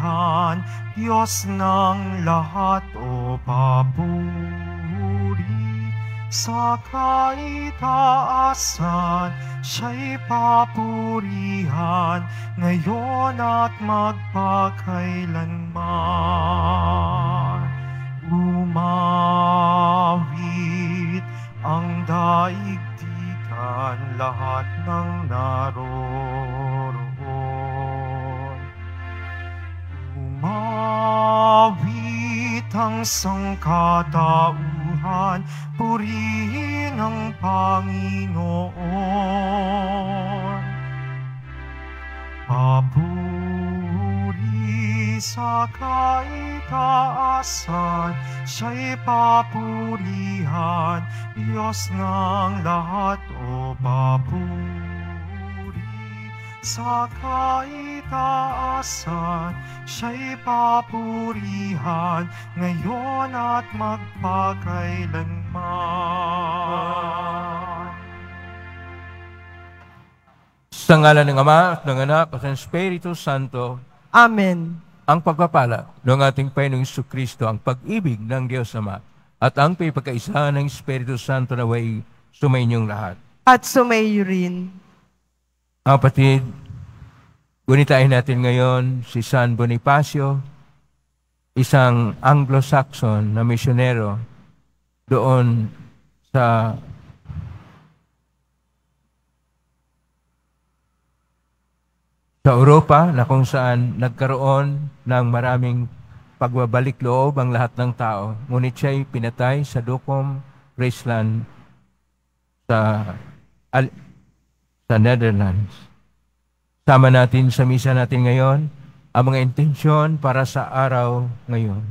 kapangyarihan, Diyos ng lahat o papuri. Sa kaitaasan, siya'y papurihan, ngayon at magpakailanman. Umawit ang daigdigan lahat ng naroon. Mawit ang sangkatauhan, purihin ang Panginoon. Papuri sa kaitaasan, siya'y papurihan, Diyos ng lahat o papuri sa kaitaasan taasan, siya'y papurihan ngayon at magpakailanman. Sa ngalan ng Ama at ng Anak at ng Espiritu Santo. Amen. Ang pagpapala ng ating Panginoong Kristo, ang pag-ibig ng Diyos Ama at ang pagkaisahan ng Espiritu Santo na way sumainyong lahat. At sumayo rin. Kapatid, Gunitain natin ngayon si San Bonifacio, isang Anglo-Saxon na misyonero doon sa sa Europa na kung saan nagkaroon ng maraming pagbabalik loob ang lahat ng tao. Ngunit siya'y pinatay sa Dukom, Graceland, sa, Al- sa Netherlands. Sama natin sa misa natin ngayon ang mga intensyon para sa araw ngayon.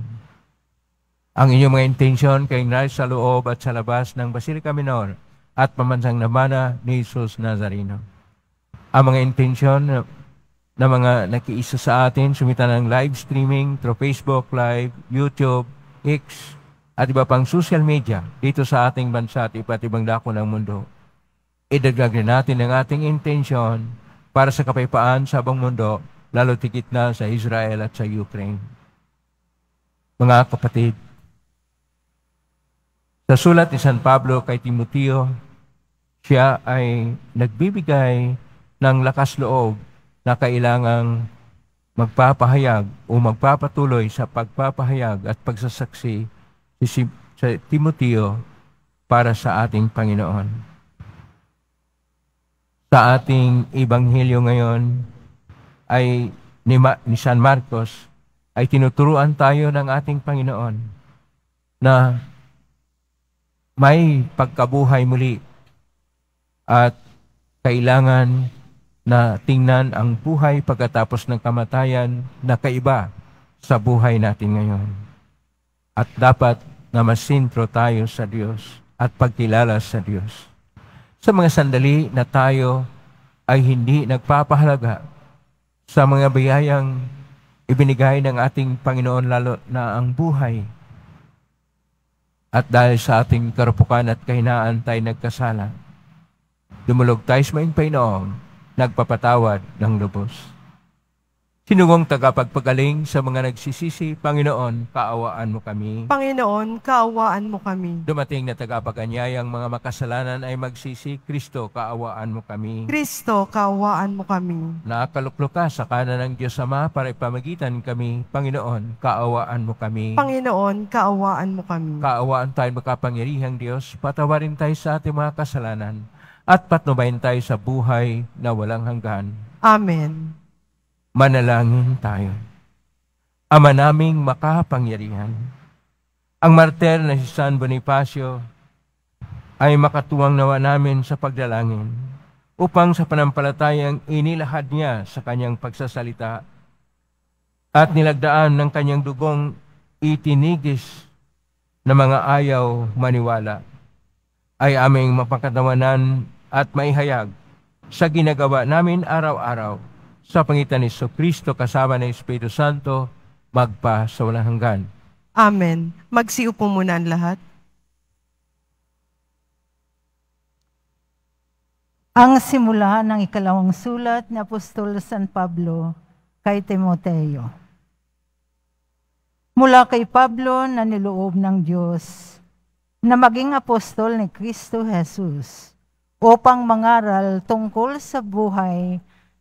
Ang inyong mga intensyon kay nais sa loob at sa labas ng Basilica Minor at pamansang namana ni Jesus Nazareno. Ang mga intensyon na mga nakiisa sa atin, sumita ng live streaming through Facebook Live, YouTube, X, at iba pang social media dito sa ating bansa at iba't ibang dako ng mundo. Idagdag natin ang ating intensyon para sa kapayapaan sa abang mundo, lalo tigit na sa Israel at sa Ukraine. Mga kapatid, sa sulat ni San Pablo kay Timoteo, siya ay nagbibigay ng lakas loob na kailangang magpapahayag o magpapatuloy sa pagpapahayag at pagsasaksi si Timoteo para sa ating Panginoon sa ating ebanghelyo ngayon ay ni, Ma- ni San Marcos ay tinuturuan tayo ng ating Panginoon na may pagkabuhay muli at kailangan na tingnan ang buhay pagkatapos ng kamatayan na kaiba sa buhay natin ngayon. At dapat na masintro tayo sa Diyos at pagkilala sa Diyos sa mga sandali na tayo ay hindi nagpapahalaga sa mga biyayang ibinigay ng ating Panginoon lalo na ang buhay. At dahil sa ating karupukan at kahinaan tayo nagkasala, dumulog tayo sa maing Panginoon, nagpapatawad ng lubos. Sinugong tagapagpagaling sa mga nagsisisi, Panginoon, kaawaan mo kami. Panginoon, kaawaan mo kami. Dumating na tagapaganyayang mga makasalanan ay magsisi, Kristo, kaawaan mo kami. Kristo, kaawaan mo kami. Nakakaluklo ka sa kanan ng Diyos Ama para ipamagitan kami, Panginoon, kaawaan mo kami. Panginoon, kaawaan mo kami. Kaawaan tayo makapangyarihang Diyos, patawarin tayo sa ating mga kasalanan at patnubayin tayo sa buhay na walang hanggan. Amen. Manalangin tayo. Ama naming makapangyarihan, ang martir na si San Bonifacio ay makatuwang nawa namin sa pagdalangin upang sa panampalatayang inilahad niya sa kanyang pagsasalita at nilagdaan ng kanyang dugong itinigis na mga ayaw maniwala ay aming mapakatawanan at maihayag sa ginagawa namin araw-araw sa pangitan ni Kristo kasama ng Espiritu Santo, magpa sa walang hanggan. Amen. Magsiupo muna ang lahat. Ang simula ng ikalawang sulat ni Apostol San Pablo kay Timoteo. Mula kay Pablo na niloob ng Diyos na maging apostol ni Kristo Jesus upang mangaral tungkol sa buhay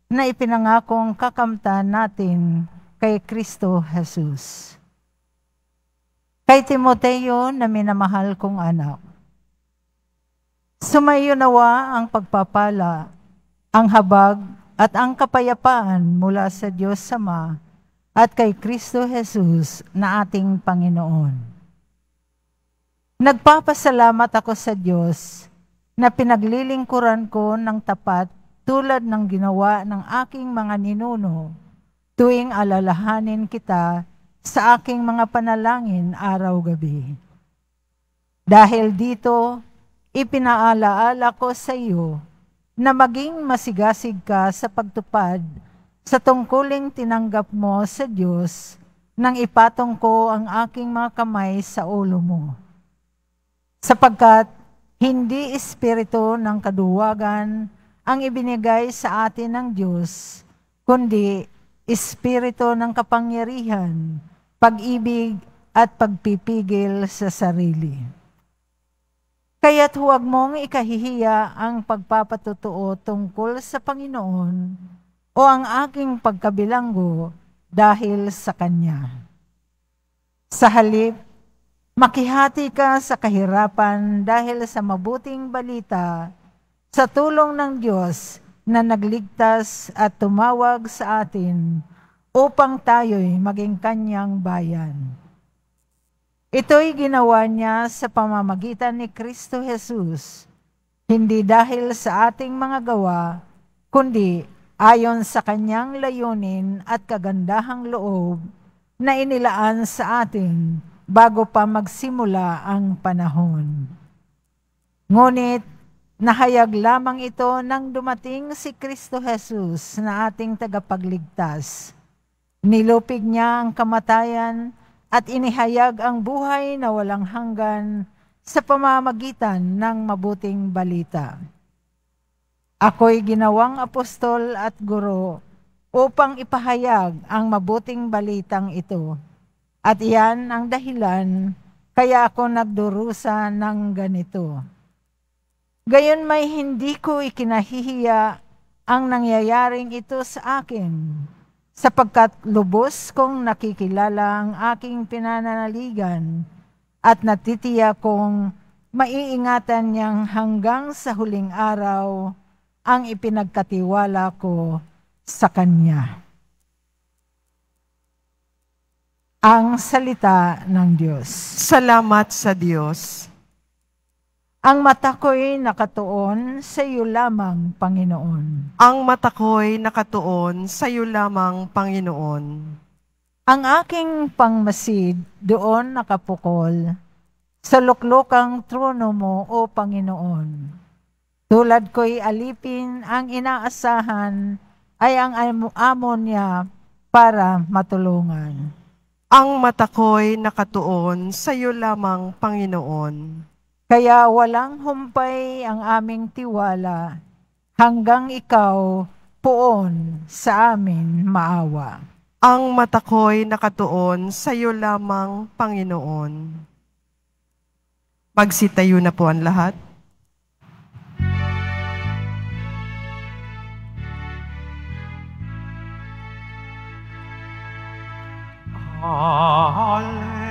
na ipinangakong kakamtan natin kay Kristo Jesus. Kay Timoteo na minamahal kong anak, sumayo nawa ang pagpapala, ang habag at ang kapayapaan mula sa Diyos Sama at kay Kristo Jesus na ating Panginoon. Nagpapasalamat ako sa Diyos na pinaglilingkuran ko ng tapat tulad ng ginawa ng aking mga ninuno tuwing alalahanin kita sa aking mga panalangin araw-gabi. Dahil dito, ipinaalaala ko sa iyo na maging masigasig ka sa pagtupad sa tungkuling tinanggap mo sa Diyos nang ipatong ko ang aking mga kamay sa ulo mo. Sapagkat hindi espiritu ng kaduwagan ang ibinigay sa atin ng Diyos, kundi espiritu ng kapangyarihan, pag-ibig at pagpipigil sa sarili. Kaya't huwag mong ikahihiya ang pagpapatotoo tungkol sa Panginoon o ang aking pagkabilanggo dahil sa Kanya. Sa halip, makihati ka sa kahirapan dahil sa mabuting balita sa tulong ng Diyos na nagligtas at tumawag sa atin upang tayo'y maging kanyang bayan. Ito'y ginawa niya sa pamamagitan ni Kristo Jesus, hindi dahil sa ating mga gawa, kundi ayon sa kanyang layunin at kagandahang loob na inilaan sa atin bago pa magsimula ang panahon. Ngunit Nahayag lamang ito nang dumating si Kristo Jesus na ating tagapagligtas. Nilupig niya ang kamatayan at inihayag ang buhay na walang hanggan sa pamamagitan ng mabuting balita. Ako'y ginawang apostol at guro upang ipahayag ang mabuting balitang ito. At iyan ang dahilan kaya ako nagdurusa ng ganito. Gayon may hindi ko ikinahihiya ang nangyayaring ito sa akin, sapagkat lubos kong nakikilala ang aking pinananaligan at natitiya kong maiingatan niyang hanggang sa huling araw ang ipinagkatiwala ko sa Kanya. Ang salita ng Diyos. Salamat sa Diyos. Ang mata ko'y nakatuon sa iyo lamang, Panginoon. Ang mata ko'y nakatuon sa iyo lamang, Panginoon. Ang aking pangmasid doon nakapukol sa luklukang trono mo, O Panginoon. Tulad ko'y alipin ang inaasahan ay ang amo niya para matulungan. Ang mata ko'y nakatuon sa iyo lamang, Panginoon. Kaya walang humpay ang aming tiwala hanggang ikaw poon sa amin maawa. Ang matakoy ko'y nakatuon sa iyo lamang, Panginoon. Magsitayo na po ang lahat. Alleluia.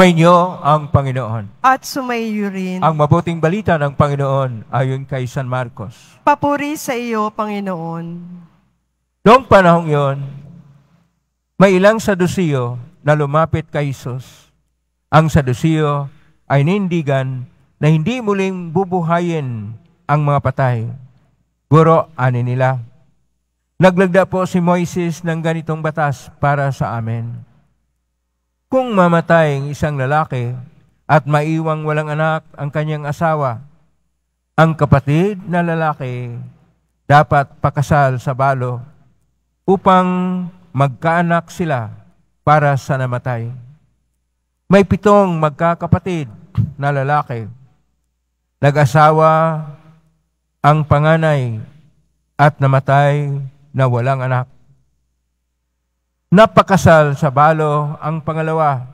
Sumainyo ang Panginoon. At sumaiyo rin. Ang mabuting balita ng Panginoon ayon kay San Marcos. Papuri sa iyo, Panginoon. Noong panahong yon, may ilang sadusiyo na lumapit kay Isus. Ang sadusiyo ay nindigan na hindi muling bubuhayin ang mga patay. Guro, ani nila. Naglagda po si Moises ng ganitong batas para sa amin kung mamatay ang isang lalaki at maiwang walang anak ang kanyang asawa, ang kapatid na lalaki dapat pakasal sa balo upang magkaanak sila para sa namatay. May pitong magkakapatid na lalaki. Nag-asawa ang panganay at namatay na walang anak napakasal sa balo ang pangalawa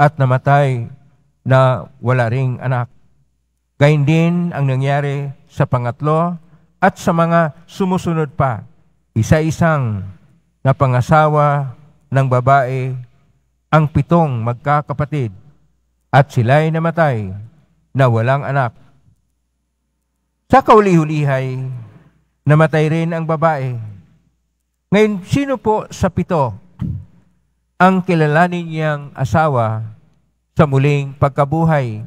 at namatay na wala ring anak. Gayun din ang nangyari sa pangatlo at sa mga sumusunod pa. Isa-isang napangasawa ng babae ang pitong magkakapatid at sila'y namatay na walang anak. Sa kauli-hulihay, namatay rin ang babae. Ngayon, sino po sa pito ang kilalanin niyang asawa sa muling pagkabuhay.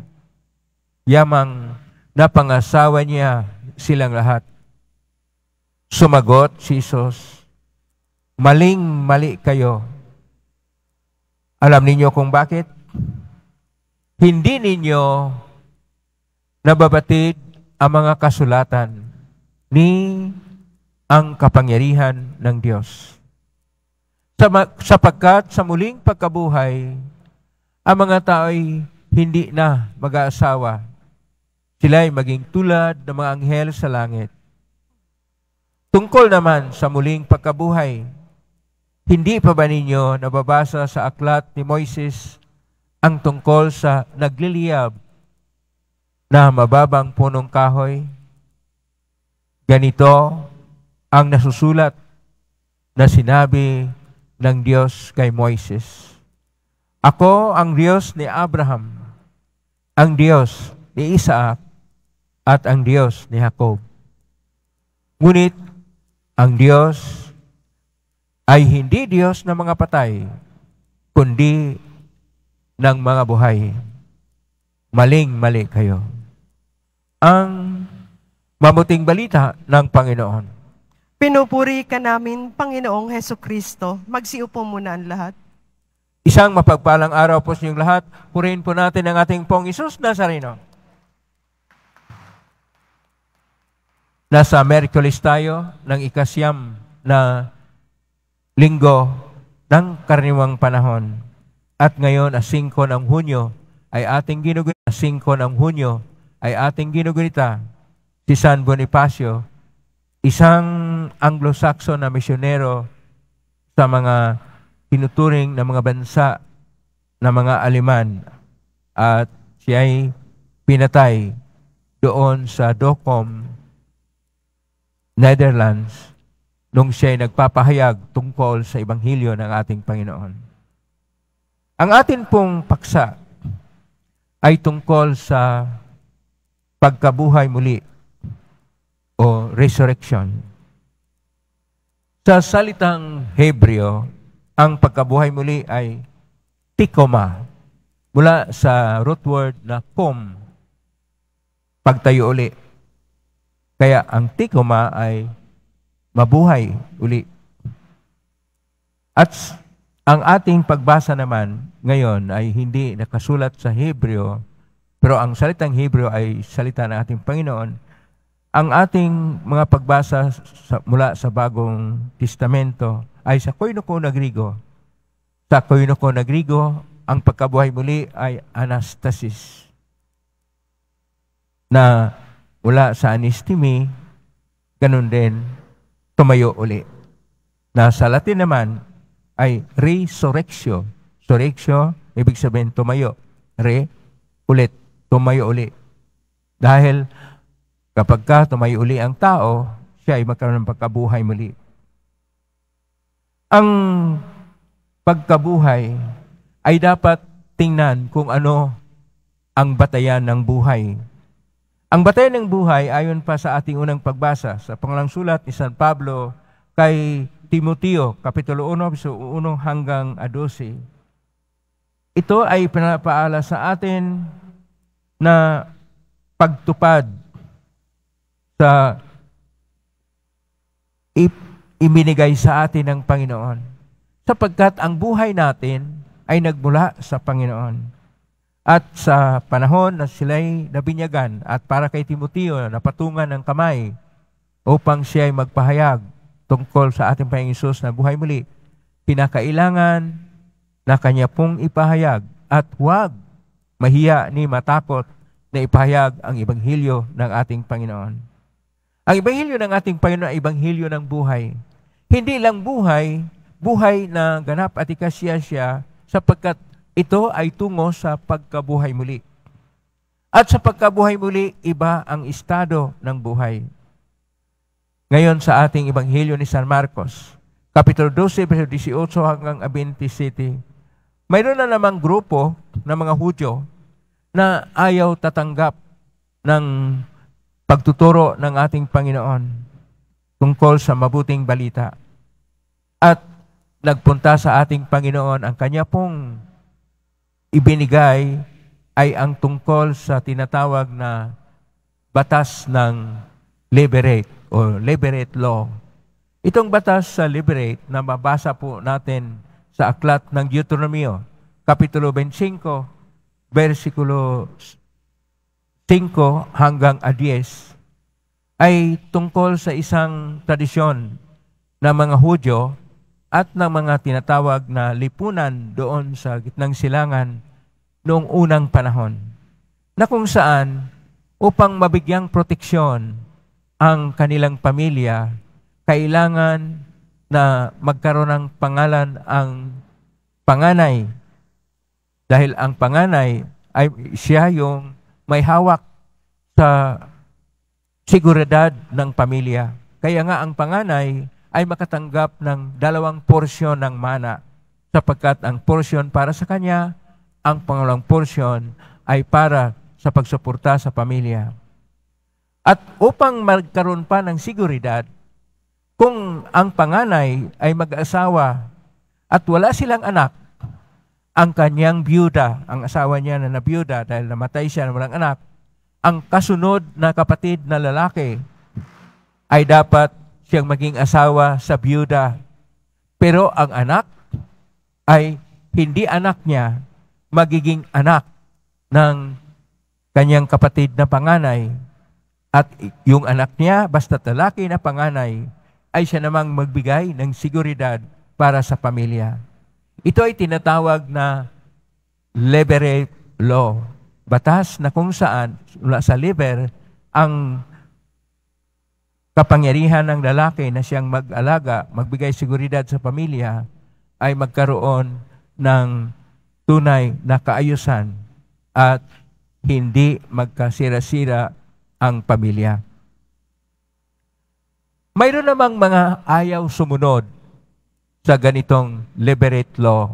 Yamang napangasawa niya silang lahat. Sumagot si Jesus, Maling mali kayo. Alam ninyo kung bakit? Hindi ninyo nababatid ang mga kasulatan ni ang kapangyarihan ng Diyos sapagkat sa muling pagkabuhay, ang mga tao ay hindi na mag-aasawa. Sila ay maging tulad ng mga anghel sa langit. Tungkol naman sa muling pagkabuhay, hindi pa ba ninyo nababasa sa aklat ni Moises ang tungkol sa nagliliyab na mababang punong kahoy? Ganito ang nasusulat na sinabi ng Diyos kay Moises. Ako ang Diyos ni Abraham, ang Diyos ni Isaac, at ang Diyos ni Jacob. Ngunit ang Diyos ay hindi Diyos ng mga patay, kundi ng mga buhay. Maling-mali kayo. Ang mamuting balita ng Panginoon. Pinupuri ka namin, Panginoong Heso Kristo. Magsiupo muna ang lahat. Isang mapagpalang araw po sa inyong lahat. Purihin po natin ang ating pong Isus Nazareno. Nasa Merkulis tayo ng ikasyam na linggo ng karniwang panahon. At ngayon, as 5 ng Hunyo, ay ating ginugunita, 5 ng Hunyo, ay ating ginugunita si San Bonifacio, Isang Anglo-Saxon na misyonero sa mga tinuturing ng mga bansa ng mga Aleman at siya ay pinatay doon sa Docom, Netherlands, nung siya ay nagpapahayag tungkol sa Ebanghelyo ng ating Panginoon. Ang atin pong paksa ay tungkol sa pagkabuhay muli o resurrection. Sa salitang Hebreo, ang pagkabuhay muli ay tikoma, mula sa root word na kom, pagtayo uli. Kaya ang tikoma ay mabuhay uli. At ang ating pagbasa naman ngayon ay hindi nakasulat sa Hebreo, pero ang salitang Hebreo ay salita ng ating Panginoon ang ating mga pagbasa sa, mula sa Bagong Testamento ay sa Koinoko na Grigo. Sa Koinoko na Grigo, ang pagkabuhay muli ay anastasis na mula sa anistimi, ganun din tumayo uli. Na sa Latin naman ay resurrectio. Resurrectio, ibig sabihin tumayo. Re, ulit, tumayo uli. Dahil Kapag ka tumayo uli ang tao, siya ay magkaroon ng pagkabuhay muli. Ang pagkabuhay ay dapat tingnan kung ano ang batayan ng buhay. Ang batayan ng buhay, ayon pa sa ating unang pagbasa sa pangalang sulat ni San Pablo kay Timoteo, Kapitulo 1, so 1 hanggang 12. Ito ay pinapaala sa atin na pagtupad sa ibinigay sa atin ng Panginoon. Sapagkat ang buhay natin ay nagmula sa Panginoon. At sa panahon na sila'y nabinyagan at para kay Timoteo na patungan ng kamay upang siya ay magpahayag tungkol sa ating Panginoon Isus na buhay muli, pinakailangan na kanya pong ipahayag at huwag mahiya ni matakot na ipahayag ang Ibanghilyo ng ating Panginoon. Ang ebanghelyo ng ating Panginoon ay ebanghelyo ng buhay. Hindi lang buhay, buhay na ganap at siya sapagkat ito ay tungo sa pagkabuhay muli. At sa pagkabuhay muli, iba ang estado ng buhay. Ngayon sa ating Ebanghelyo ni San Marcos, Kapitulo 12, verso 18 hanggang 20 city, mayroon na namang grupo ng mga Hudyo na ayaw tatanggap ng pagtuturo ng ating Panginoon tungkol sa mabuting balita. At nagpunta sa ating Panginoon ang kanya pong ibinigay ay ang tungkol sa tinatawag na batas ng liberate o liberate law. Itong batas sa liberate na mabasa po natin sa aklat ng Deuteronomio, Kapitulo 25, versikulo 5 hanggang 10 ay tungkol sa isang tradisyon ng mga Hudyo at ng mga tinatawag na lipunan doon sa gitnang silangan noong unang panahon na kung saan upang mabigyang proteksyon ang kanilang pamilya, kailangan na magkaroon ng pangalan ang panganay dahil ang panganay ay siya yung may hawak sa siguridad ng pamilya. Kaya nga ang panganay ay makatanggap ng dalawang porsyon ng mana sapagkat ang porsyon para sa kanya, ang pangalawang porsyon ay para sa pagsuporta sa pamilya. At upang magkaroon pa ng siguridad, kung ang panganay ay mag-asawa at wala silang anak, ang kanyang byuda, ang asawa niya na nabyuda dahil namatay siya ng walang anak, ang kasunod na kapatid na lalaki ay dapat siyang maging asawa sa byuda. Pero ang anak ay hindi anak niya, magiging anak ng kanyang kapatid na panganay. At yung anak niya, basta lalaki na panganay, ay siya namang magbigay ng siguridad para sa pamilya. Ito ay tinatawag na Leveret Law, batas na kung saan mula sa liber ang kapangyarihan ng lalaki na siyang mag-alaga, magbigay seguridad sa pamilya, ay magkaroon ng tunay na kaayusan at hindi magkasira-sira ang pamilya. Mayroon namang mga ayaw sumunod sa ganitong liberate law.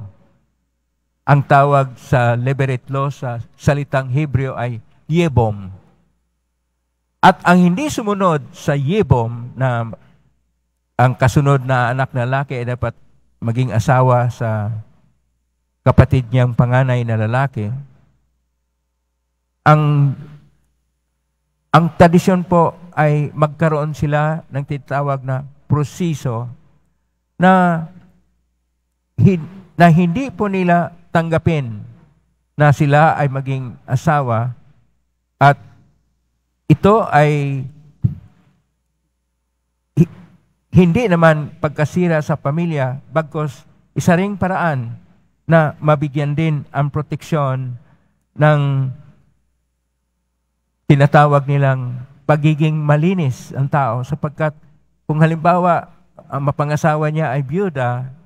Ang tawag sa liberate law sa salitang Hebreo ay Yebom. At ang hindi sumunod sa Yebom na ang kasunod na anak na lalaki ay dapat maging asawa sa kapatid niyang panganay na lalaki, ang ang tradisyon po ay magkaroon sila ng tinatawag na proseso na na hindi po nila tanggapin na sila ay maging asawa at ito ay hindi naman pagkasira sa pamilya bagkos isa ring paraan na mabigyan din ang proteksyon ng tinatawag nilang pagiging malinis ang tao sapagkat kung halimbawa ang mapangasawa niya ay byuda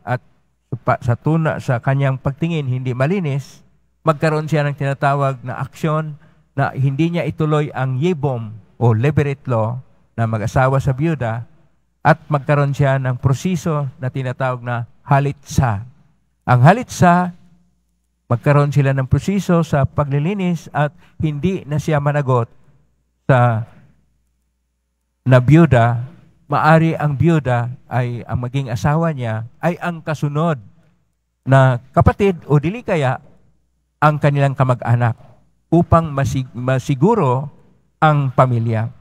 sa tuna sa kanyang pagtingin hindi malinis, magkaroon siya ng tinatawag na aksyon na hindi niya ituloy ang yebom o liberate law na mag-asawa sa byuda at magkaroon siya ng proseso na tinatawag na halitsa. Ang halitsa, magkaroon sila ng proseso sa paglilinis at hindi na siya managot sa na byuda maari ang biyuda ay ang maging asawa niya ay ang kasunod na kapatid o dili kaya ang kanilang kamag-anak upang masig- masiguro ang pamilya.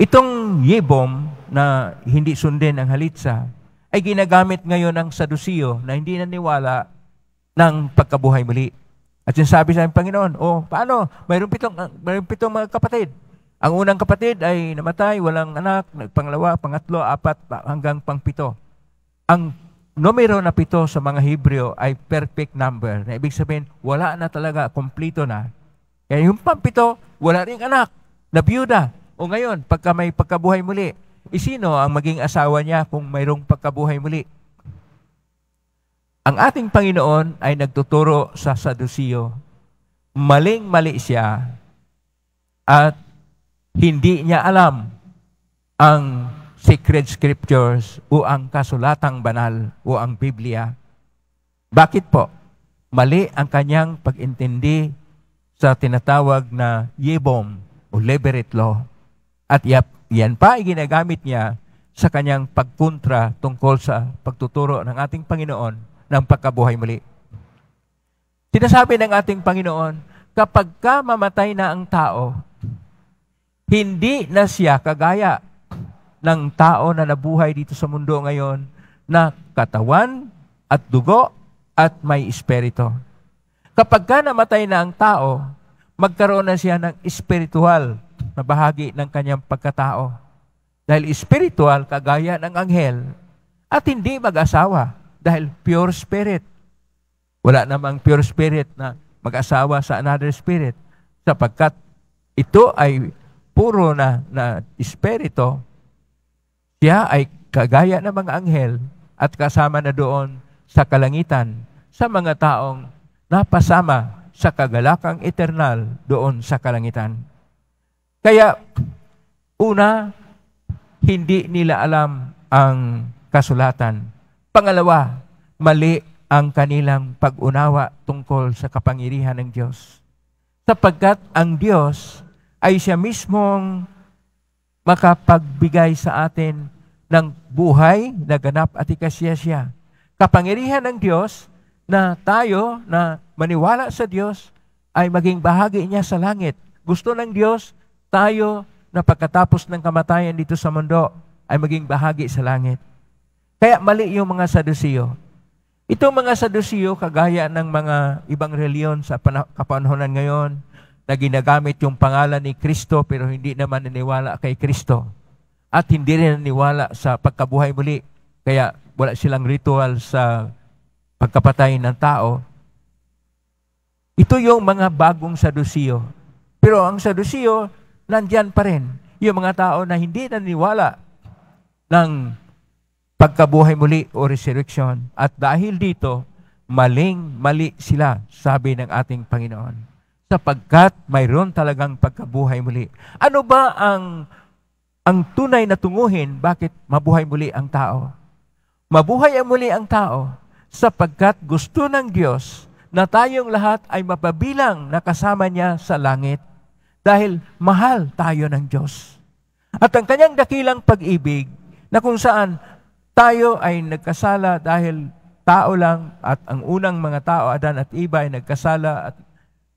Itong yebom na hindi sundin ang halitsa ay ginagamit ngayon ng sadusiyo na hindi naniwala ng pagkabuhay muli. At sinasabi sa Panginoon, oh, paano? Mayroon pitong, ah, mayroon pitong mga kapatid ang unang kapatid ay namatay, walang anak, panglawa, pangatlo, apat, hanggang pangpito. Ang numero na pito sa mga Hebreo ay perfect number. Na ibig sabihin, wala na talaga, kumplito na. Kaya yung pampito, wala ring anak, nabiyuda. O ngayon, pagka may pagkabuhay muli, isino eh, ang maging asawa niya kung mayroong pagkabuhay muli? Ang ating Panginoon ay nagtuturo sa Sadusiyo. Maling-mali siya at hindi niya alam ang sacred scriptures o ang kasulatang banal o ang Biblia. Bakit po? Mali ang kanyang pagintindi sa tinatawag na Yebom o Leverett Law. At yan pa ay ginagamit niya sa kanyang pagkontra tungkol sa pagtuturo ng ating Panginoon ng pagkabuhay muli. Sinasabi ng ating Panginoon, kapag ka mamatay na ang tao, hindi na siya kagaya ng tao na nabuhay dito sa mundo ngayon na katawan at dugo at may espiritu. Kapag ka namatay na ang tao, magkaroon na siya ng espiritual na bahagi ng kanyang pagkatao. Dahil espiritual kagaya ng anghel at hindi mag-asawa dahil pure spirit. Wala namang pure spirit na mag-asawa sa another spirit sapagkat ito ay puro na, na espirito, siya ay kagaya ng mga anghel at kasama na doon sa kalangitan sa mga taong napasama sa kagalakang eternal doon sa kalangitan. Kaya, una, hindi nila alam ang kasulatan. Pangalawa, mali ang kanilang pag-unawa tungkol sa kapangyarihan ng Diyos. Sapagkat ang Diyos ay siya mismong makapagbigay sa atin ng buhay na ganap at ikasiyasya. Kapangyarihan ng Diyos na tayo na maniwala sa Diyos ay maging bahagi niya sa langit. Gusto ng Diyos tayo na pagkatapos ng kamatayan dito sa mundo ay maging bahagi sa langit. Kaya mali yung mga sadusiyo. Itong mga sadusiyo, kagaya ng mga ibang reliyon sa kapanhonan ngayon, na ginagamit yung pangalan ni Kristo pero hindi naman naniwala kay Kristo at hindi rin naniwala sa pagkabuhay muli. Kaya wala silang ritual sa pagkapatay ng tao. Ito yung mga bagong sadusiyo. Pero ang sadusiyo, nandyan pa rin. Yung mga tao na hindi naniwala ng pagkabuhay muli o resurrection. At dahil dito, maling mali sila, sabi ng ating Panginoon sapagkat mayroon talagang pagkabuhay muli. Ano ba ang ang tunay na tunguhin bakit mabuhay muli ang tao? Mabuhay muli ang tao sapagkat gusto ng Diyos na tayong lahat ay mapabilang nakasama niya sa langit dahil mahal tayo ng Diyos. At ang kanyang dakilang pag-ibig na kung saan tayo ay nagkasala dahil tao lang at ang unang mga tao, Adan at Iba, ay nagkasala at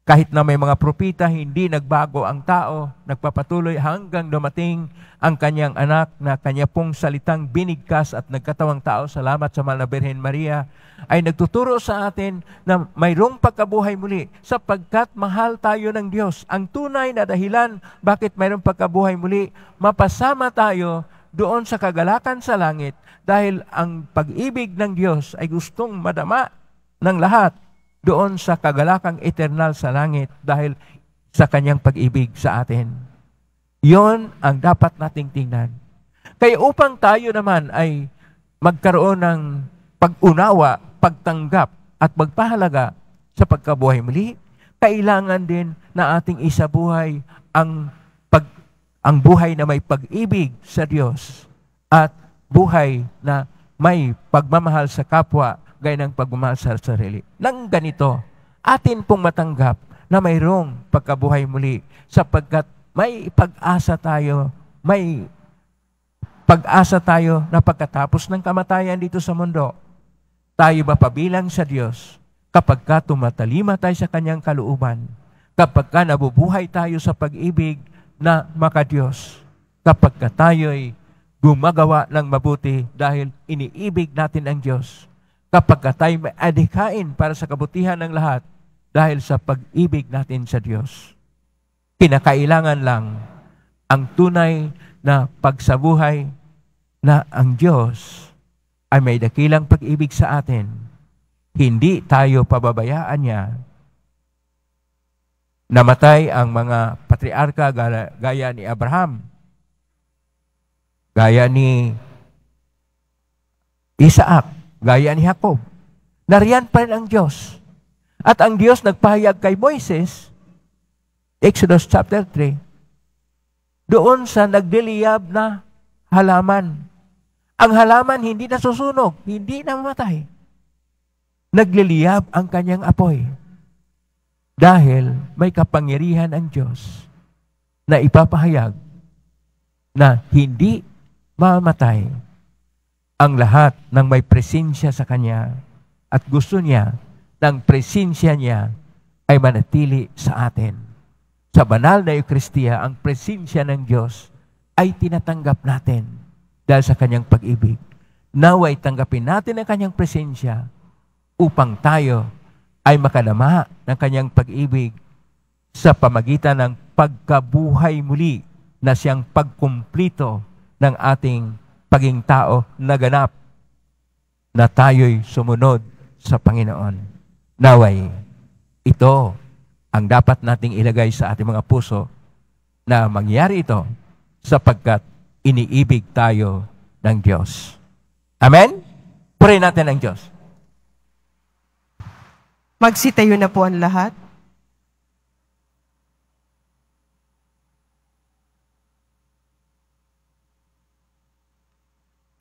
kahit na may mga propita, hindi nagbago ang tao, nagpapatuloy hanggang dumating ang kanyang anak na kanya pong salitang binigkas at nagkatawang tao, salamat sa Mahal na Birhen Maria, ay nagtuturo sa atin na mayroong pagkabuhay muli sapagkat mahal tayo ng Diyos. Ang tunay na dahilan bakit mayroong pagkabuhay muli, mapasama tayo doon sa kagalakan sa langit dahil ang pag-ibig ng Diyos ay gustong madama ng lahat doon sa kagalakang eternal sa langit dahil sa kanyang pag-ibig sa atin. Yon ang dapat nating tingnan. Kaya upang tayo naman ay magkaroon ng pag-unawa, pagtanggap at magpahalaga sa pagkabuhay muli, kailangan din na ating isabuhay ang pag ang buhay na may pag-ibig sa Diyos at buhay na may pagmamahal sa kapwa gaya ng pagmamahal sa sarili. Nang ganito, atin pong matanggap na mayroong pagkabuhay muli sapagkat may pag-asa tayo, may pag-asa tayo na pagkatapos ng kamatayan dito sa mundo, tayo ba pabilang sa Diyos kapag ka tumatalima tayo sa Kanyang kalooban, kapag ka nabubuhay tayo sa pag-ibig na makadiyos, kapag ka tayo'y gumagawa ng mabuti dahil iniibig natin ang Diyos, kapag tayo may adikain para sa kabutihan ng lahat dahil sa pag-ibig natin sa Diyos. Kinakailangan lang ang tunay na pagsabuhay na ang Diyos ay may dakilang pag-ibig sa atin. Hindi tayo pababayaan niya. Namatay ang mga patriarka gaya ni Abraham, gaya ni Isaac, Gaya ni Jacob. Nariyan pa rin ang Diyos. At ang Diyos nagpahayag kay Moises, Exodus chapter 3, doon sa nagdiliyab na halaman. Ang halaman hindi nasusunog, hindi na Nagliliyab ang kanyang apoy. Dahil may kapangyarihan ang Diyos na ipapahayag na hindi mamatay ang lahat ng may presensya sa Kanya at gusto niya ng presensya niya ay manatili sa atin. Sa banal na Eukristiya, ang presensya ng Diyos ay tinatanggap natin dahil sa Kanyang pag-ibig. Naway tanggapin natin ang Kanyang presensya upang tayo ay makalama ng Kanyang pag-ibig sa pamagitan ng pagkabuhay muli na siyang pagkumplito ng ating paging tao na ganap na tayo'y sumunod sa Panginoon. Naway, ito ang dapat nating ilagay sa ating mga puso na mangyari ito sapagkat iniibig tayo ng Diyos. Amen? Pray natin ang Diyos. Magsitayo na po ang lahat.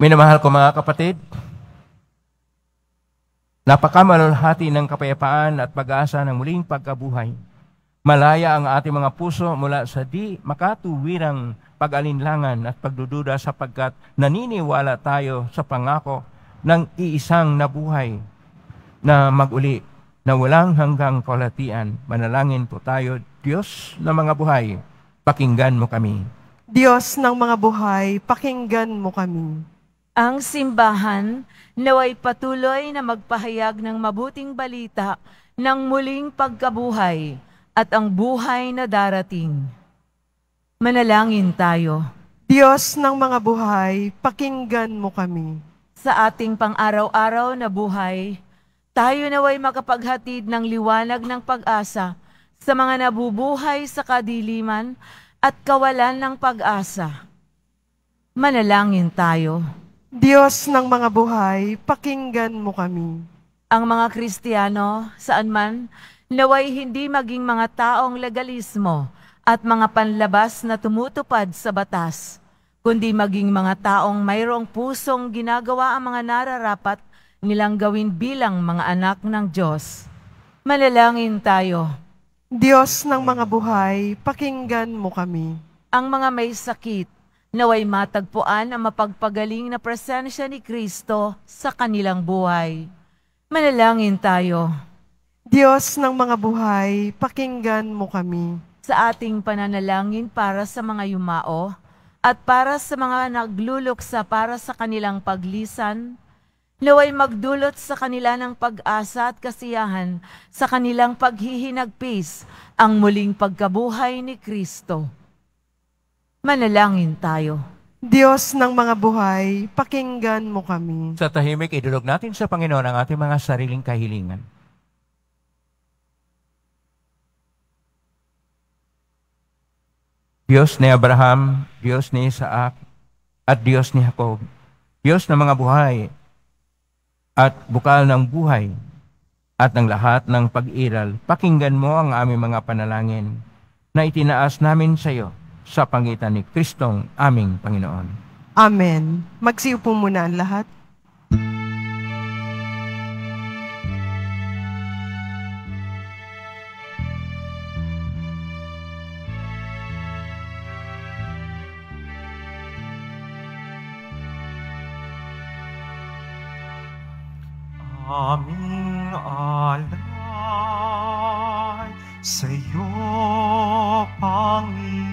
Minamahal ko mga kapatid, napakamalulhati ng kapayapaan at pag-asa ng muling pagkabuhay. Malaya ang ating mga puso mula sa di makatuwirang pag-alinlangan at pagdududa sapagkat naniniwala tayo sa pangako ng iisang nabuhay na maguli na walang hanggang kalatian. Manalangin po tayo, Diyos ng mga buhay, pakinggan mo kami. Diyos ng mga buhay, pakinggan mo kami. Ang simbahan naway patuloy na magpahayag ng mabuting balita ng muling pagkabuhay at ang buhay na darating. Manalangin tayo. Diyos ng mga buhay, pakinggan mo kami. Sa ating pang-araw-araw na buhay, tayo naway makapaghatid ng liwanag ng pag-asa sa mga nabubuhay sa kadiliman at kawalan ng pag-asa. Manalangin tayo. Diyos ng mga buhay, pakinggan mo kami. Ang mga Kristiyano, saan man, naway hindi maging mga taong legalismo at mga panlabas na tumutupad sa batas, kundi maging mga taong mayroong pusong ginagawa ang mga nararapat nilang gawin bilang mga anak ng Diyos. Manalangin tayo. Diyos ng mga buhay, pakinggan mo kami. Ang mga may sakit, Naway matagpuan ang mapagpagaling na presensya ni Kristo sa kanilang buhay. Manalangin tayo. Diyos ng mga buhay, pakinggan mo kami. Sa ating pananalangin para sa mga yumao at para sa mga nagluluksa para sa kanilang paglisan, naway magdulot sa kanila ng pag-asa at kasiyahan sa kanilang paghihinagpis ang muling pagkabuhay ni Kristo Manalangin tayo. Diyos ng mga buhay, pakinggan mo kami. Sa tahimik, idulog natin sa Panginoon ang ating mga sariling kahilingan. Diyos ni Abraham, Diyos ni Isaac, at Diyos ni Jacob, Diyos ng mga buhay, at bukal ng buhay, at ng lahat ng pag-iral, pakinggan mo ang aming mga panalangin na itinaas namin sa iyo sa pangitan ni Kristong aming Panginoon. Amen. Magsiupo muna ang lahat. aming alay sa iyo, Panginoon.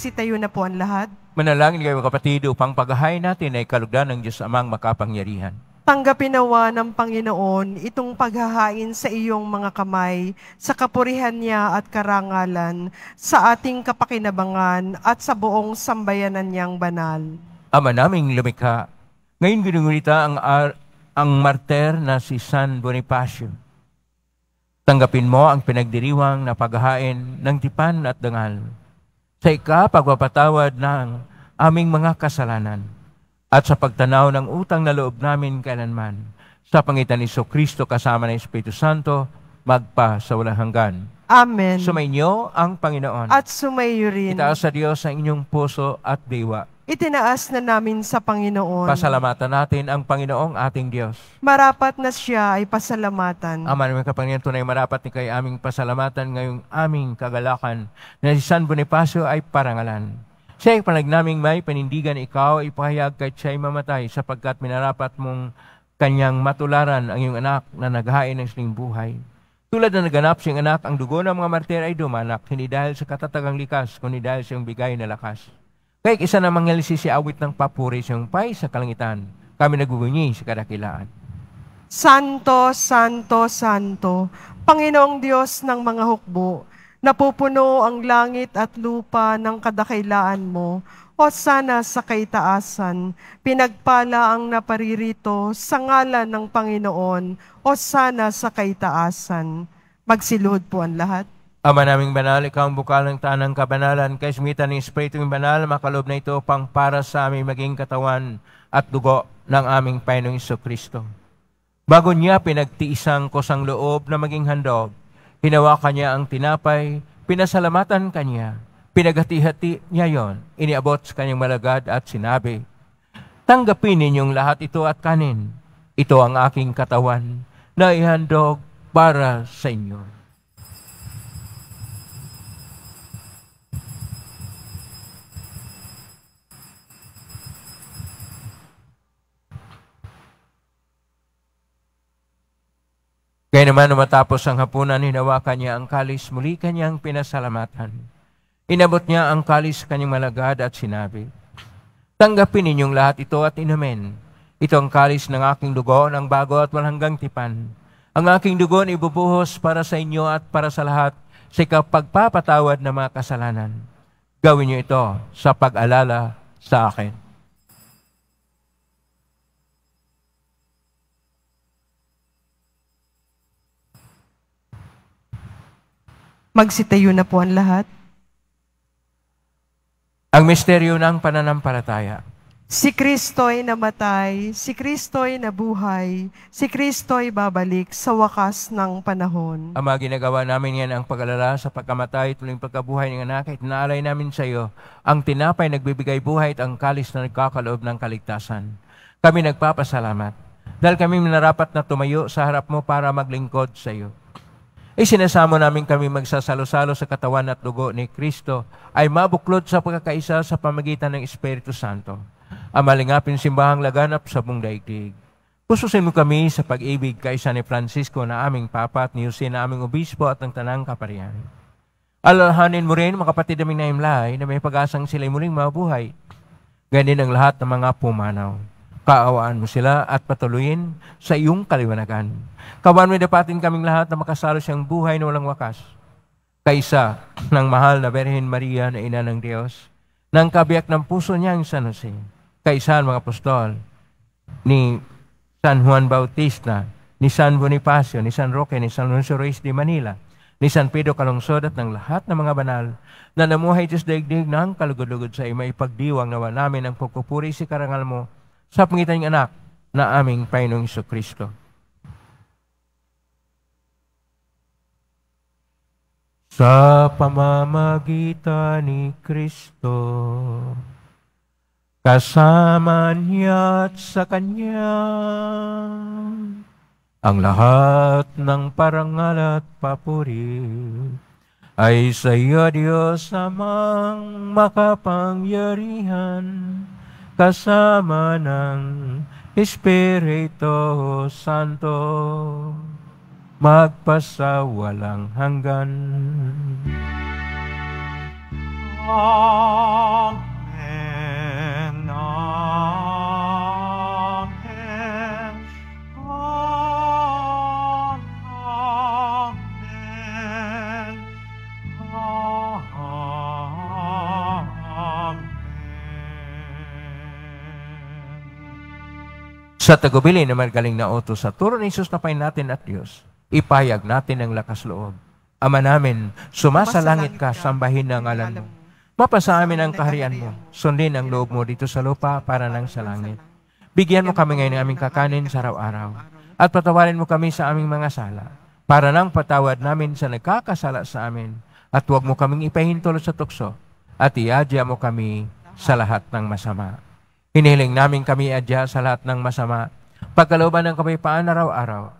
Magsitayo na po ang lahat. Manalangin kayo kapatid upang paghahay natin ay kalugdan ng Diyos amang makapangyarihan. Tanggapin nawa ng Panginoon itong paghahain sa iyong mga kamay sa kapurihan niya at karangalan sa ating kapakinabangan at sa buong sambayanan niyang banal. Ama naming lumikha, ngayon ginugunita ang, ar- ang marter na si San Bonifacio. Tanggapin mo ang pinagdiriwang na paghahain ng tipan at dangal sa ikapagpapatawad ng aming mga kasalanan at sa pagtanaw ng utang na loob namin kailanman sa pangitan ni So Kristo kasama ng Espiritu Santo magpa sa walang hanggan. Amen. Sumainyo ang Panginoon. At sumayo rin. Itaas sa Diyos ang inyong puso at diwa itinaas na namin sa Panginoon. Pasalamatan natin ang Panginoong ating Diyos. Marapat na siya ay pasalamatan. Ama naman kapangyarihan, tunay marapat ni kay aming pasalamatan ngayong aming kagalakan na si San Bonifacio ay parangalan. Siya ay panagnaming may panindigan ikaw ay ipahayag kahit siya ay mamatay sapagkat minarapat mong kanyang matularan ang iyong anak na naghain ng siling buhay. Tulad na naganap siyang anak, ang dugo ng mga martir ay dumanak, hindi dahil sa katatagang likas, kundi dahil sa iyong bigay na lakas. Kaya isa na namang si awit ng papuri siyang pay sa kalangitan. Kami nagbubunyi sa kadakilaan. Santo, Santo, Santo, Panginoong Diyos ng mga hukbo, napupuno ang langit at lupa ng kadakilaan mo. O sana sa kaitaasan, pinagpala ang naparirito sa ngalan ng Panginoon. O sana sa kaitaasan. Magsiluhod po ang lahat. Ama naming banal, ikaw ang bukal ng tanang kabanalan, kay sumitan ng Espiritu ng banal, makalob na ito pang para sa aming maging katawan at dugo ng aming Panginoong Iso Kristo. Bago niya pinagtiisang kosang loob na maging handog, hinawakan niya ang tinapay, pinasalamatan kanya, pinagati-hati niya yon, iniabot sa kanyang malagad at sinabi, Tanggapin ninyong lahat ito at kanin. Ito ang aking katawan na ihandog para sa inyo. Kaya naman, matapos ang hapunan, hinawakan niya ang kalis, muli kanyang pinasalamatan. Inabot niya ang kalis kanyang malagad at sinabi, Tanggapin ninyong lahat ito at inumin. Ito ang kalis ng aking dugo, ng bago at walang tipan. Ang aking dugo ay ibubuhos para sa inyo at para sa lahat sa kapagpapatawad ng mga kasalanan. Gawin niyo ito sa pag-alala sa akin. Magsitayo na po ang lahat. Ang misteryo ng pananampalataya. Si Kristo'y namatay, si Kristo'y nabuhay, si Kristo'y babalik sa wakas ng panahon. Ama, ginagawa namin yan ang pag sa pagkamatay, tuling pagkabuhay ng anak, at naalay namin sa iyo ang tinapay nagbibigay buhay at ang kalis na nagkakaloob ng kaligtasan. Kami nagpapasalamat dahil kami narapat na tumayo sa harap mo para maglingkod sa iyo isinasamo eh, namin kami magsasalo-salo sa katawan at dugo ni Kristo ay mabuklod sa pagkakaisa sa pamagitan ng Espiritu Santo. Amalingapin malingapin simbahang laganap sa buong daigdig. Pususin mo kami sa pag-ibig kaisa ni Francisco na aming papa at niusin Jose na aming obispo at ng tanang kaparian. Alalahanin mo rin mga kapatid naming naimlay na may pag-asang sila'y muling mabuhay. Ganin ang lahat ng mga pumanaw. Kaawaan mo sila at patuloyin sa iyong kaliwanagan. Kawan mo dapatin kaming lahat na makasalo siyang buhay na walang wakas. Kaysa ng mahal na Berhen Maria na ina ng Diyos, ng kabiyak ng puso niya ang San Jose. Kaysa ang mga apostol ni San Juan Bautista, ni San Bonifacio, ni San Roque, ni San Alonso Reyes de Manila, ni San Pedro Calungsod at ng lahat ng mga banal na namuhay Diyos daigdig ng kalugod-lugod sa ima ipagdiwang nawa namin ang pagpupuri si karangal mo sa pangitan ng anak na aming Panginoong Iso Kristo. Sa pamamagitan ni Kristo, kasama niya at sa Kanya, ang lahat ng parangal at papuri ay sa iyo, Diyos, namang makapangyarihan kasama ng Espiritu Santo, magpasawalang hanggan. Amen. Ah. sa tagubili na magaling na utos sa turo ni Jesus na natin at Diyos, ipayag natin ang lakas loob. Ama namin, sumasalangit ka, sambahin ang ngalan mo. Mapasa amin ang kaharian mo. Sundin ang loob mo dito sa lupa para nang sa langit. Bigyan mo kami ngayon ng aming kakanin sa araw-araw. At patawarin mo kami sa aming mga sala, para nang patawad namin sa nagkakasala sa amin. At huwag mo kaming ipahintulot sa tukso, at iadya mo kami sa lahat ng masama. Hiniling namin kami adya sa lahat ng masama. Pagkalooban ng kami paan araw-araw.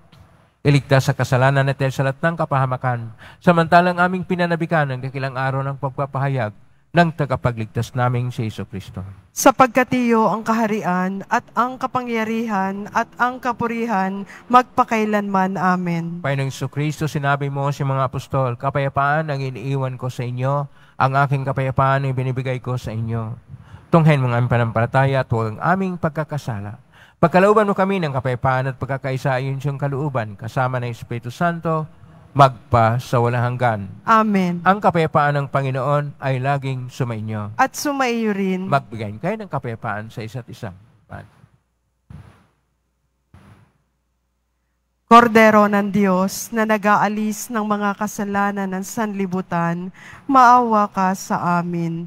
Iligtas sa kasalanan at sa lahat ng kapahamakan. Samantalang aming pinanabikan ang dakilang araw ng pagpapahayag ng tagapagligtas naming si Iso Kristo. Sapagkat iyo ang kaharian at ang kapangyarihan at ang kapurihan magpakailanman. Amen. Panginoong Iso Kristo, sinabi mo sa si mga apostol, kapayapaan ang iniiwan ko sa inyo, ang aking kapayapaan ay binibigay ko sa inyo. Tunghain mo ang aming panampalataya at huwag ang aming pagkakasala. Pagkalooban mo kami ng kapayapaan at pagkakaisa ayon siyang kalooban kasama ng Espiritu Santo magpa sa walang hanggan. Amen. Ang kapayapaan ng Panginoon ay laging sumainyo. At sumaiyo rin. Magbigay kayo ng kapayapaan sa isa't isa. Kordero ng Diyos na nag-aalis ng mga kasalanan ng sanlibutan, maawa ka sa amin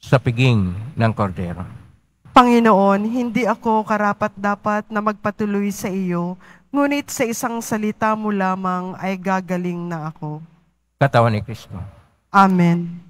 sa piging ng kordero. Panginoon, hindi ako karapat-dapat na magpatuloy sa iyo, ngunit sa isang salita mo lamang ay gagaling na ako. Katawan ni Kristo. Amen.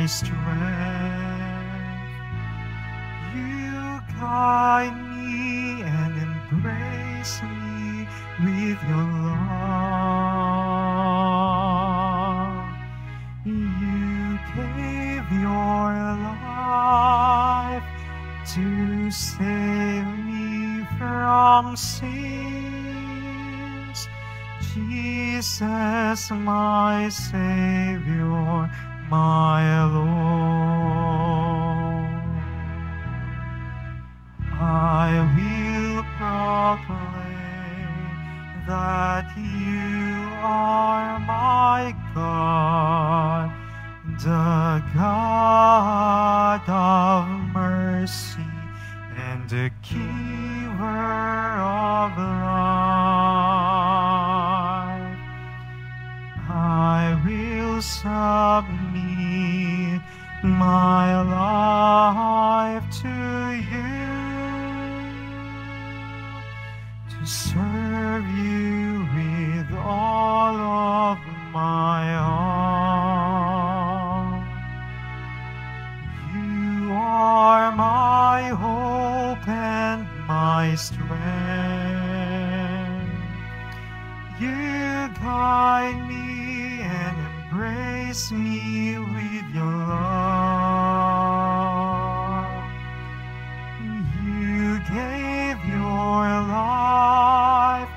my strength. You guide me and embrace me with your love. You gave your life to save me from sins. Jesus, my Savior. You bind me and embrace me with your love. You gave your life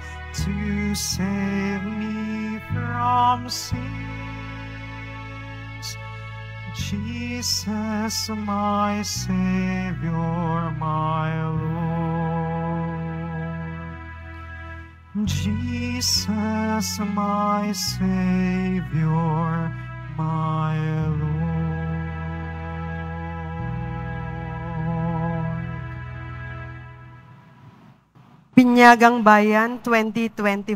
to save me from sins. Jesus, my Savior, my Lord. Jesus, my Savior, my Lord. Binyagang Bayan 2024,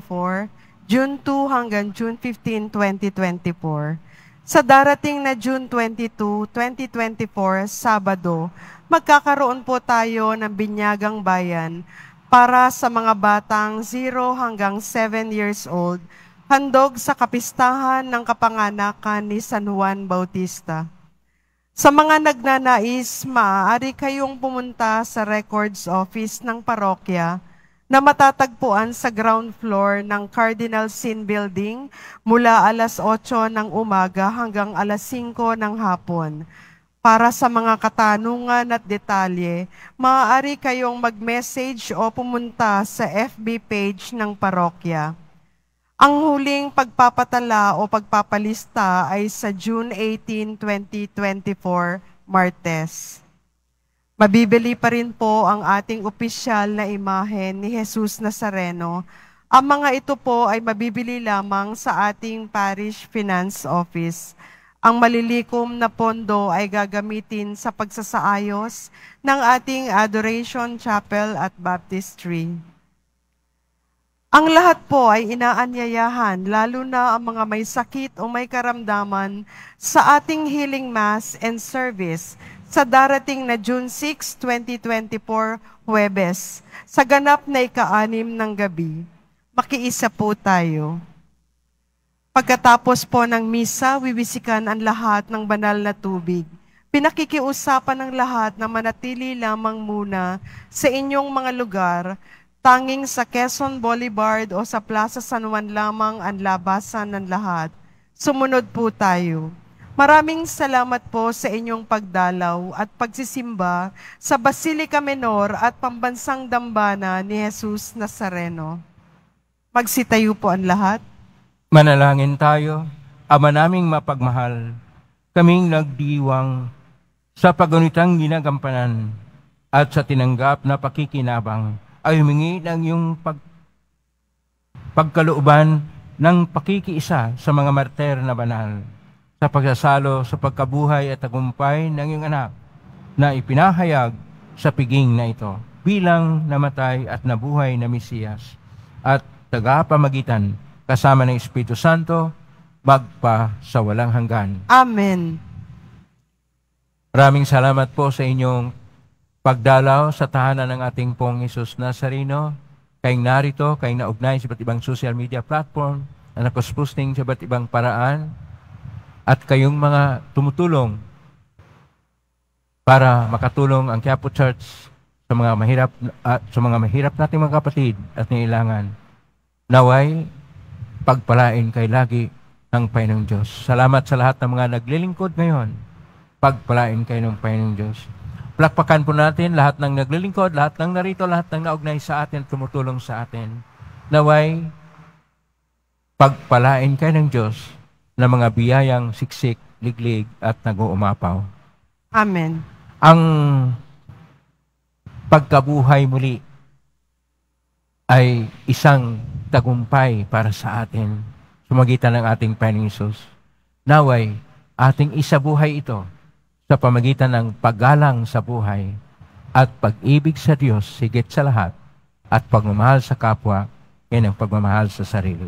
June 2 hanggang June 15, 2024. Sa darating na June 22, 2024, Sabado, magkakaroon po tayo ng Binyagang Bayan para sa mga batang 0 hanggang 7 years old, handog sa kapistahan ng kapanganakan ni San Juan Bautista. Sa mga nagnanais, maaari kayong pumunta sa records office ng parokya na matatagpuan sa ground floor ng Cardinal Sin Building mula alas 8 ng umaga hanggang alas 5 ng hapon. Para sa mga katanungan at detalye, maaari kayong mag-message o pumunta sa FB page ng parokya. Ang huling pagpapatala o pagpapalista ay sa June 18, 2024, Martes. Mabibili pa rin po ang ating opisyal na imahe ni Jesus Nazareno. Ang mga ito po ay mabibili lamang sa ating Parish Finance Office. Ang malilikom na pondo ay gagamitin sa pagsasaayos ng ating Adoration Chapel at Baptistry. Ang lahat po ay inaanyayahan, lalo na ang mga may sakit o may karamdaman sa ating healing mass and service sa darating na June 6, 2024, Huwebes, sa ganap na ika ng gabi. Makiisa po tayo. Pagkatapos po ng misa, wiwisikan ang lahat ng banal na tubig. Pinakikiusapan ng lahat na manatili lamang muna sa inyong mga lugar, tanging sa Quezon Boulevard o sa Plaza San Juan lamang ang labasan ng lahat. Sumunod po tayo. Maraming salamat po sa inyong pagdalaw at pagsisimba sa Basilica Menor at Pambansang Dambana ni Jesus Nazareno. Magsitayo po ang lahat. Manalangin tayo, Ama naming mapagmahal, kaming nagdiwang sa pagunitang ginagampanan at sa tinanggap na pakikinabang ay humingi ng iyong pag pagkalooban ng pakikiisa sa mga martir na banal sa pagsasalo sa pagkabuhay at tagumpay ng iyong anak na ipinahayag sa piging na ito bilang namatay at nabuhay na Mesiyas at tagapamagitan kasama ng Espiritu Santo, magpa sa walang hanggan. Amen. Maraming salamat po sa inyong pagdalaw sa tahanan ng ating pong Isus Nazareno, kayong narito, kayong naugnay sa iba't ibang social media platform, na nakusposting sa iba't ibang paraan, at kayong mga tumutulong para makatulong ang Quiapo Church sa mga mahirap at ah, sa mga mahirap nating mga kapatid at nilangan. Naway Pagpalain kay lagi ng Panginoong Diyos. Salamat sa lahat ng mga naglilingkod ngayon. Pagpalain kayo ng Panginoong Diyos. Plakpakan po natin lahat ng naglilingkod, lahat ng narito, lahat ng naugnay sa atin, tumutulong sa atin. Naway, pagpalain kay ng Diyos ng mga biyayang siksik, liglig at nag-uumapaw. Amen. Ang pagkabuhay muli ay isang tagumpay para sa atin sumagitan ng ating Panginoon Naway, ating isabuhay ito sa pamagitan ng paggalang sa buhay at pag-ibig sa Diyos sigit sa lahat at pagmamahal sa kapwa, yan ang pagmamahal sa sarili.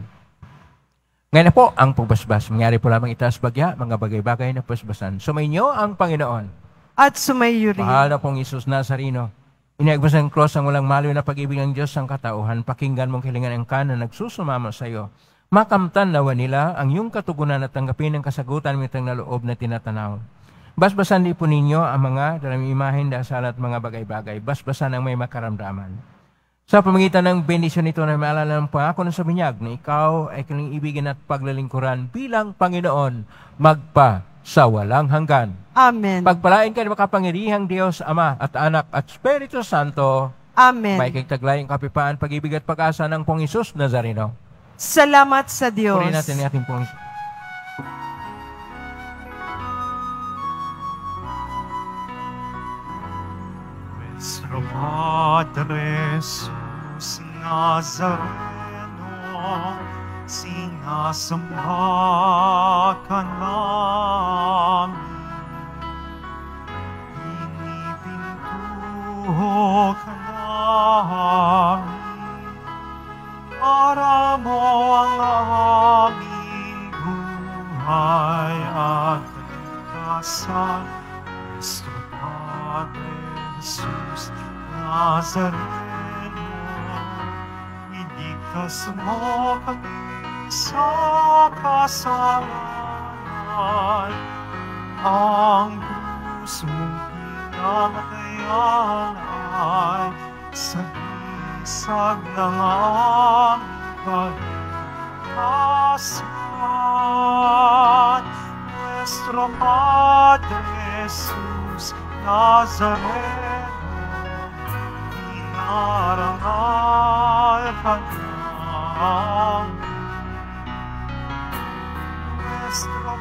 Ngayon na po ang pagbasbas. Mangyari po lamang itaas bagya, mga bagay-bagay na pasbasan. Sumainyo ang Panginoon. At sumayo rin. Mahal na pong Isus Nazarino Iniagbas ng cross ang walang maliw na pag-ibig ng Diyos sa katauhan. Pakinggan mong kilingan ang kanan nagsusumama sa iyo. Makamtan nawa nila ang iyong katugunan at tanggapin ang kasagutan ng itang naloob na tinatanaw. Basbasan di po ninyo ang mga dalang imahin, dasal at mga bagay-bagay. Basbasan ang may makaramdaman. Sa pamagitan ng bendisyon ito na maalala ng pangako ng sabinyag na ikaw ay kanilang ibigin at paglalingkuran bilang Panginoon magpa sa walang hanggan. Amen. Pagpalain ka ng makapangyarihang Diyos, Ama at Anak at Espiritu Santo. Amen. May kagtaglayang kapipaan, pag-ibig at pag-asa ng Pong Isus Nazareno. Salamat sa Diyos. Purihin natin ang ating Pong Isus. Nuestro Padre Jesus Nazareno, sinasambakan lang. Pinipintuho ka lang para mo ang aming buhay at kaligtasan. Kristo Padre Jesus Nazareno, iligtas mo kami sa kasalanan ang krus mo pinatayan ay sa bisag ng aming kaligtasan Nuestro Padre Jesus Nazareno inarang al kanyang